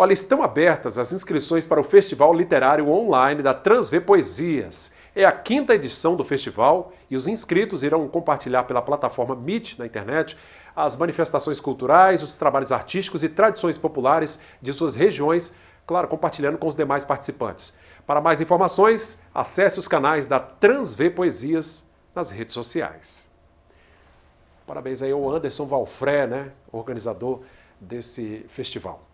Olha, estão abertas as inscrições para o Festival Literário Online da Transv Poesias. É a quinta edição do festival e os inscritos irão compartilhar pela plataforma Meet na internet as manifestações culturais, os trabalhos artísticos e tradições populares de suas regiões, claro, compartilhando com os demais participantes. Para mais informações, acesse os canais da Transv Poesias nas redes sociais. Parabéns aí ao Anderson Valfré, né, organizador desse festival.